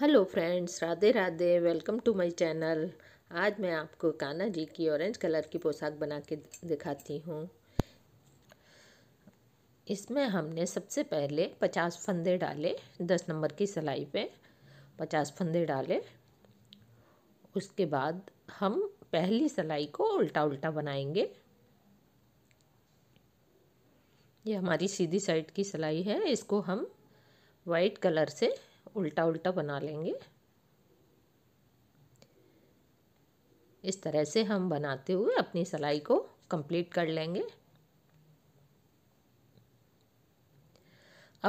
hello friends Radhe Radhe welcome to my channel आज मैं आपको कान्हा जी की ऑरेंज कलर की पोशाक बना के दिखाती हूँ इसमें हमने सबसे पहले पचास फंदे डाले दस नंबर की सिलाई पे पचास फंदे डाले उसके बाद हम पहली सिलाई को उल्टा उल्टा बनाएंगे ये हमारी सीधी साइड की सिलाई है इसको हम वाइट कलर से उल्टा उल्टा बना लेंगे इस तरह से हम बनाते हुए अपनी सिलाई को कंप्लीट कर लेंगे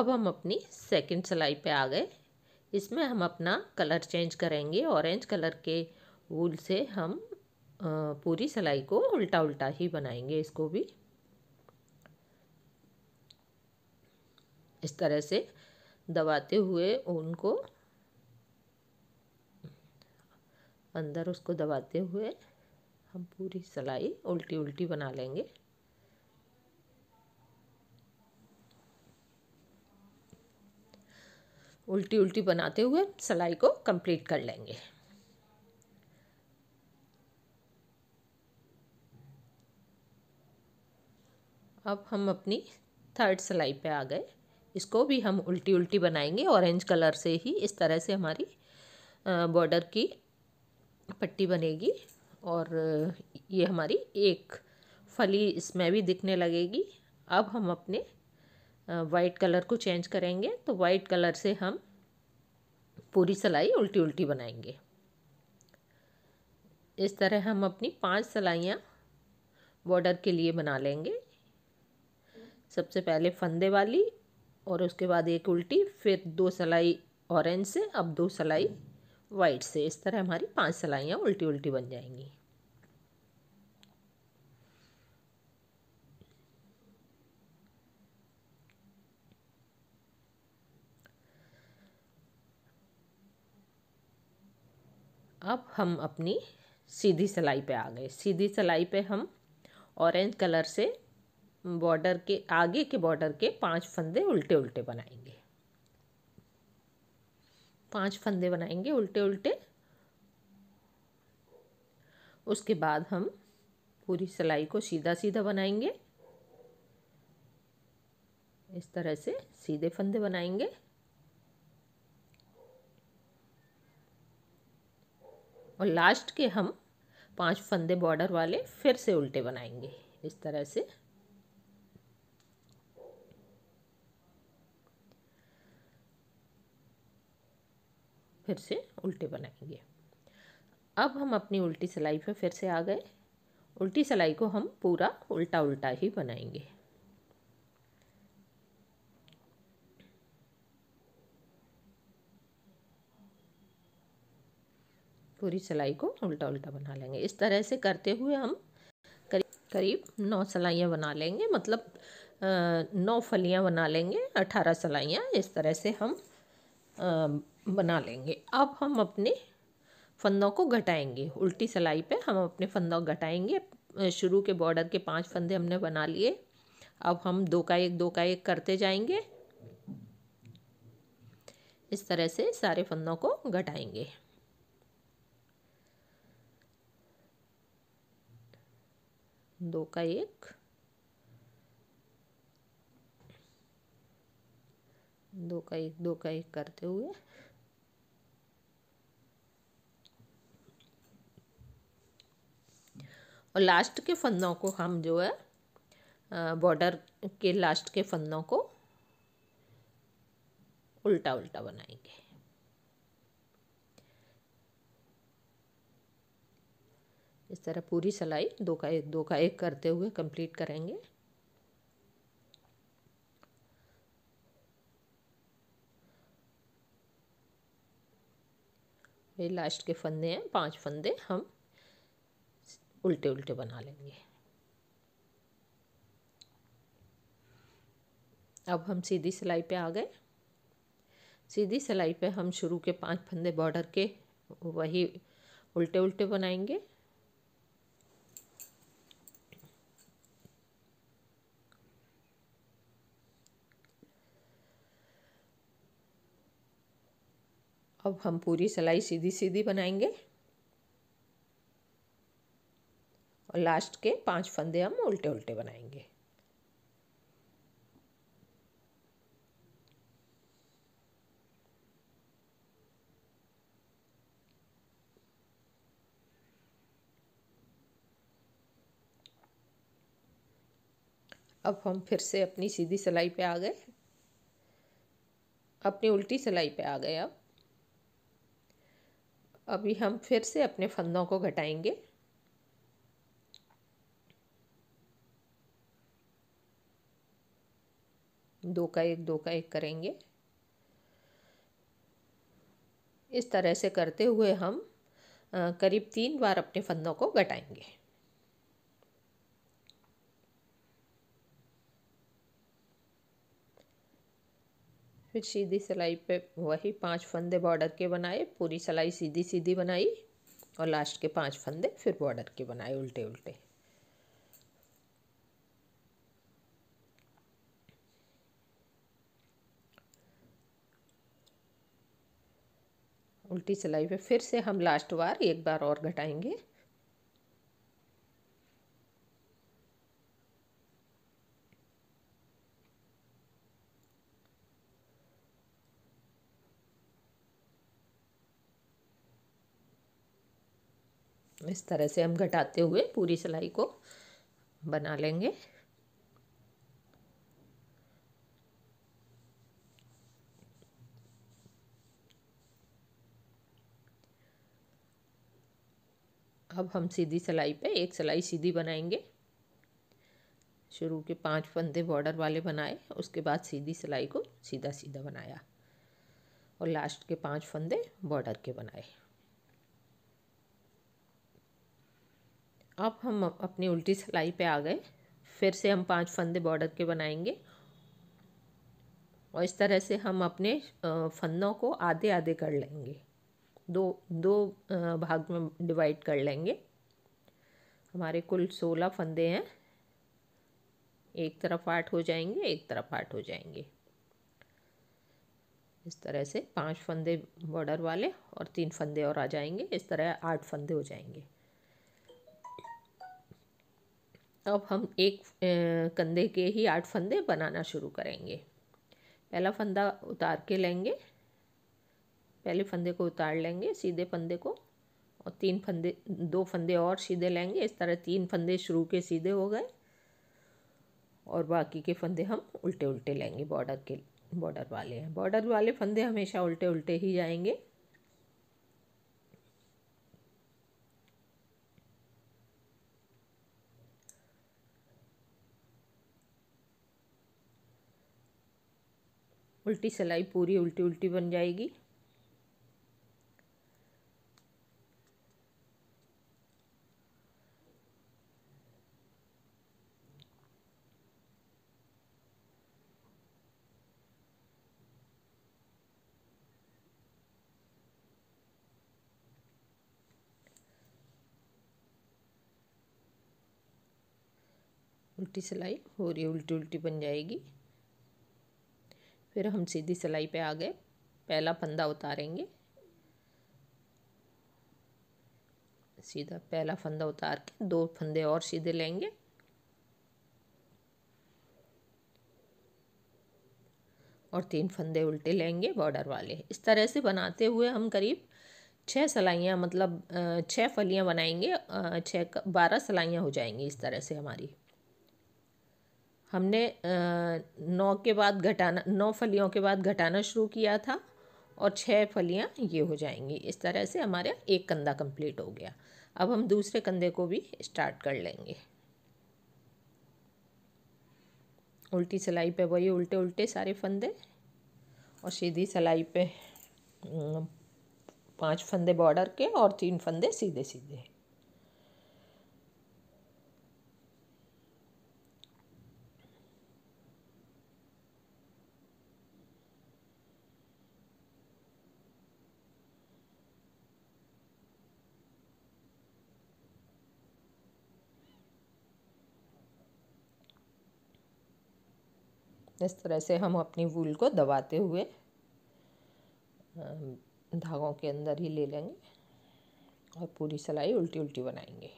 अब हम अपनी सेकंड सिलाई पे आ गए इसमें हम अपना कलर चेंज करेंगे ऑरेंज कलर के वूल से हम पूरी सिलाई को उल्टा उल्टा ही बनाएंगे इसको भी इस तरह से दबाते हुए उनको अंदर उसको दबाते हुए हम पूरी सिलाई उल्टी उल्टी बना लेंगे उल्टी उल्टी बनाते हुए सिलाई को कंप्लीट कर लेंगे अब हम अपनी थर्ड सिलाई पे आ गए इसको भी हम उल्टी उल्टी बनाएंगे ऑरेंज कलर से ही इस तरह से हमारी बॉर्डर की पट्टी बनेगी और ये हमारी एक फली इसमें भी दिखने लगेगी अब हम अपने वाइट कलर को चेंज करेंगे तो वाइट कलर से हम पूरी सलाई उल्टी उल्टी बनाएंगे इस तरह हम अपनी पांच सलाइयाँ बॉर्डर के लिए बना लेंगे सबसे पहले फंदे वाली और उसके बाद एक उल्टी फिर दो सलाई ऑरेंज से अब दो सलाई वाइट से इस तरह हमारी पांच सलाइयाँ उल्टी उल्टी बन जाएंगी अब हम अपनी सीधी सिलाई पे आ गए सीधी सिलाई पे हम ऑरेंज कलर से बॉर्डर के आगे के बॉर्डर के पांच फंदे उल्टे उल्टे बनाएंगे पांच फंदे बनाएंगे उल्टे उल्टे उसके बाद हम पूरी सिलाई को सीधा सीधा बनाएंगे इस तरह से सीधे फंदे बनाएंगे और लास्ट के हम पांच फंदे बॉर्डर वाले फिर से उल्टे बनाएंगे इस तरह से फिर से उल्टे बनाएंगे अब हम अपनी उल्टी सिलाई पर फिर से आ गए उल्टी सिलाई को हम पूरा उल्टा उल्टा ही बनाएंगे पूरी सिलाई को उल्टा उल्टा बना लेंगे इस तरह से करते हुए हम करीब करीब नौ सिलाइयाँ बना लेंगे मतलब नौ फलियाँ बना लेंगे अठारह सिलाइयाँ इस तरह से हम बना लेंगे अब हम अपने फंदों को घटाएंगे उल्टी सिलाई पे हम अपने फंदों घटाएंगे शुरू के बॉर्डर के पांच फंदे हमने बना लिए अब हम दो का एक दो का एक करते जाएंगे इस तरह से सारे फंदों को घटाएंगे दो का एक दो का एक दो का एक करते हुए और लास्ट के फंदों को हम जो है बॉर्डर के लास्ट के फंदों को उल्टा उल्टा बनाएंगे इस तरह पूरी सिलाई दो का एक दो का एक करते हुए कंप्लीट करेंगे ये लास्ट के फंदे हैं पांच फंदे हम उल्टे उल्टे बना लेंगे अब हम सीधी सिलाई पे आ गए सीधी सिलाई पे हम शुरू के पांच फंदे बॉर्डर के वही उल्टे उल्टे बनाएंगे अब हम पूरी सिलाई सीधी सीधी बनाएंगे और लास्ट के पांच फंदे हम उल्टे उल्टे बनाएंगे अब हम फिर से अपनी सीधी सिलाई पे आ गए अपनी उल्टी सिलाई पे आ गए अब अभी हम फिर से अपने फंदों को घटाएंगे दो का एक दो का एक करेंगे इस तरह से करते हुए हम करीब तीन बार अपने फंदों को घटाएंगे फिर सीधी सिलाई पे वही पांच फंदे बॉर्डर के बनाए पूरी सिलाई सीधी सीधी बनाई और लास्ट के पांच फंदे फिर बॉर्डर के बनाए उल्टे उल्टे उल्टी सिलाई पे फिर से हम लास्ट बार एक बार और घटाएंगे इस तरह से हम घटाते हुए पूरी सिलाई को बना लेंगे अब हम सीधी सिलाई पे एक सिलाई सीधी बनाएंगे शुरू के पांच फंदे बॉर्डर वाले बनाए उसके बाद सीधी सिलाई को सीधा सीधा बनाया और लास्ट के पांच फंदे बॉर्डर के बनाए अब हम अपनी उल्टी सिलाई पे आ गए फिर से हम पांच फंदे बॉर्डर के बनाएंगे और इस तरह से हम अपने फंदों को आधे आधे कर लेंगे दो दो भाग में डिवाइड कर लेंगे हमारे कुल सोलह फंदे हैं एक तरफ आठ हो जाएंगे एक तरफ आठ हो जाएंगे इस तरह से पांच फंदे बॉर्डर वाले और तीन फंदे और आ जाएंगे इस तरह आठ फंदे हो जाएंगे अब हम एक कंधे के ही आठ फंदे बनाना शुरू करेंगे पहला फंदा उतार के लेंगे पहले फंदे को उतार लेंगे सीधे फंदे को और तीन फंदे दो फंदे और सीधे लेंगे इस तरह तीन फंदे शुरू के सीधे हो गए और बाकी के फंदे हम उल्टे उल्टे लेंगे बॉर्डर के बॉर्डर वाले हैं बॉर्डर वाले फंदे हमेशा उल्टे उल्टे ही जाएंगे उल्टी सिलाई पूरी उल्टी उल्टी बन जाएगी उल्टी सिलाई हो रही उल्टी उल्टी बन जाएगी फिर हम सीधी सिलाई पे आ गए पहला फंदा उतारेंगे सीधा पहला फंदा उतार के दो फंदे और सीधे लेंगे और तीन फंदे उल्टे लेंगे बॉर्डर वाले इस तरह से बनाते हुए हम करीब छः सलाइयाँ मतलब छः फलियाँ बनाएंगे छः बारह सलाइयाँ हो जाएंगी इस तरह से हमारी हमने नौ के बाद घटाना नौ फलियों के बाद घटाना शुरू किया था और छः फलियाँ ये हो जाएंगी इस तरह से हमारा एक कंधा कंप्लीट हो गया अब हम दूसरे कंधे को भी स्टार्ट कर लेंगे उल्टी सिलाई पे वही उल्टे उल्टे सारे फंदे और सीधी सिलाई पे पांच फंदे बॉर्डर के और तीन फंदे सीधे सीधे इस तरह से हम अपनी वूल को दबाते हुए धागों के अंदर ही ले लेंगे और पूरी सिलाई उल्टी उल्टी बनाएंगे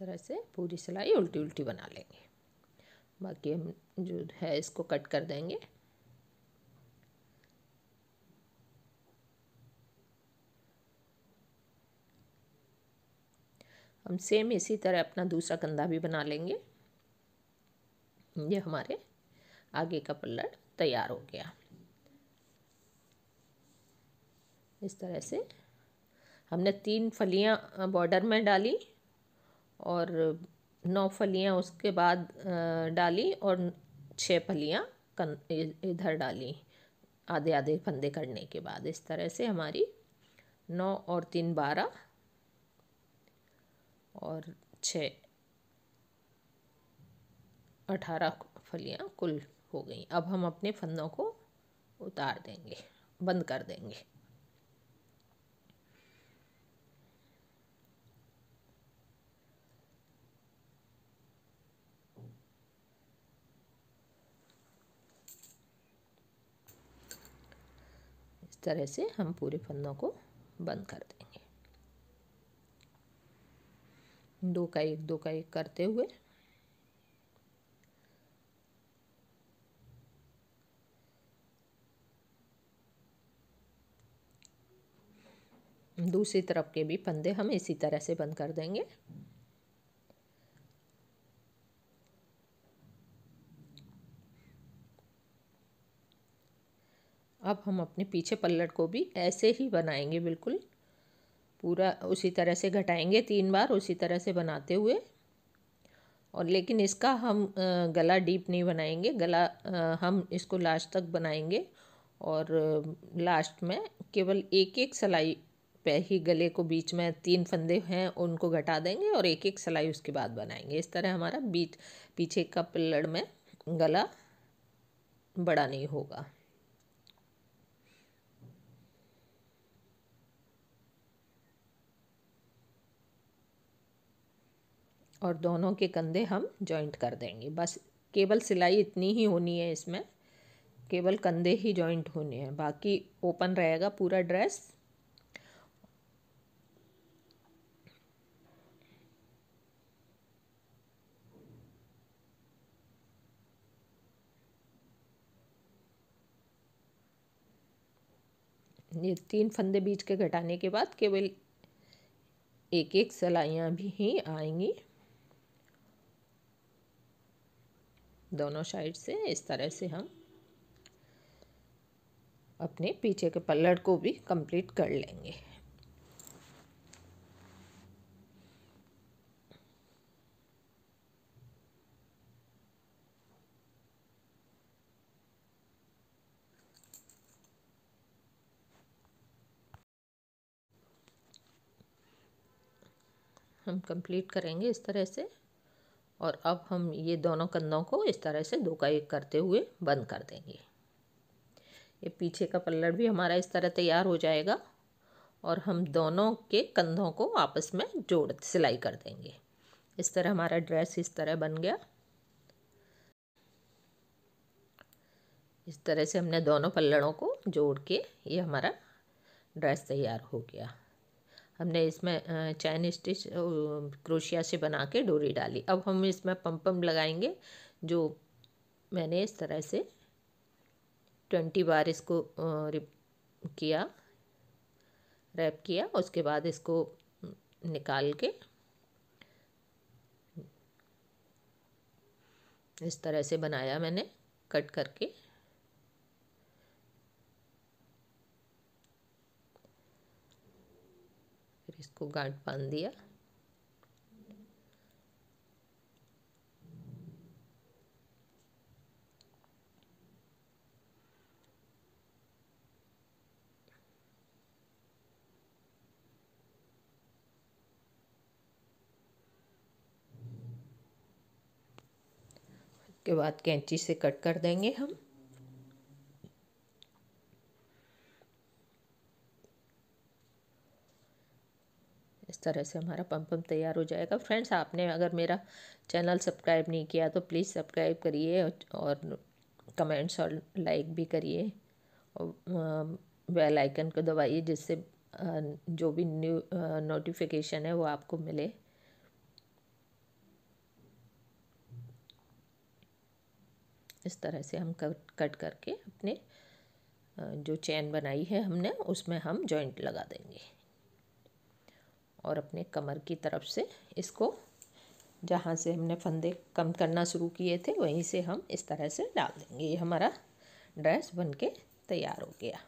तरह से पूरी सिलाई उल्टी उल्टी बना लेंगे बाकी हम जो है इसको कट कर देंगे हम सेम इसी तरह अपना दूसरा कंधा भी बना लेंगे ये हमारे आगे का पल्लड़ तैयार हो गया इस तरह से हमने तीन फलियां बॉर्डर में डाली और नौ फलियाँ उसके बाद डाली और छः फलियाँ इधर डाली आधे आधे फंदे करने के बाद इस तरह से हमारी नौ और तीन बारह और छः अठारह फलियाँ कुल हो गई अब हम अपने फंदों को उतार देंगे बंद कर देंगे तरह से हम पूरे फंदों को बंद कर देंगे दो का एक दो का एक करते हुए दूसरी तरफ के भी पंदे हम इसी तरह से बंद कर देंगे अब हम अपने पीछे पल्लट को भी ऐसे ही बनाएंगे बिल्कुल पूरा उसी तरह से घटाएंगे तीन बार उसी तरह से बनाते हुए और लेकिन इसका हम गला डीप नहीं बनाएंगे गला हम इसको लास्ट तक बनाएंगे और लास्ट में केवल एक एक सिलाई पे ही गले को बीच में तीन फंदे हैं उनको घटा देंगे और एक एक सलाई उसके बाद बनाएंगे इस तरह हमारा बीच पीछे का पिल्लड़ में गला बड़ा नहीं होगा और दोनों के कंधे हम जॉइंट कर देंगे बस केवल सिलाई इतनी ही होनी है इसमें केवल कंधे ही जॉइंट होने हैं बाकी ओपन रहेगा पूरा ड्रेस ये तीन फंदे बीच के घटाने के बाद केवल एक एक सलाइयाँ भी ही आएंगी दोनों साइड से इस तरह से हम अपने पीछे के पल्लड़ को भी कंप्लीट कर लेंगे हम कंप्लीट करेंगे इस तरह से और अब हम ये दोनों कंधों को इस तरह से दो का एक करते हुए बंद कर देंगे ये पीछे का पल्लड़ भी हमारा इस तरह तैयार हो जाएगा और हम दोनों के कंधों को आपस में जोड़ सिलाई कर देंगे इस तरह हमारा ड्रेस इस तरह बन गया इस तरह से हमने दोनों पल्लड़ों को जोड़ के ये हमारा ड्रेस तैयार हो गया हमने इसमें चैन स्टिच क्रोशिया से बना के डोरी डाली अब हम इसमें पम्पम लगाएंगे जो मैंने इस तरह से ट्वेंटी बार इसको किया रैप किया उसके बाद इसको निकाल के इस तरह से बनाया मैंने कट करके इसको गांठ बांध दिया के बाद कैंची से कट कर देंगे हम तरह से हमारा पम्पम तैयार हो जाएगा फ्रेंड्स आपने अगर मेरा चैनल सब्सक्राइब नहीं किया तो प्लीज़ सब्सक्राइब करिए और कमेंट्स और लाइक भी करिए और बेल आइकन को दबाइए जिससे जो भी न्यू नोटिफिकेशन है वो आपको मिले इस तरह से हम कट कट करके अपने जो चैन बनाई है हमने उसमें हम जॉइंट लगा देंगे और अपने कमर की तरफ से इसको जहाँ से हमने फंदे कम करना शुरू किए थे वहीं से हम इस तरह से डाल देंगे ये हमारा ड्रेस बन के तैयार हो गया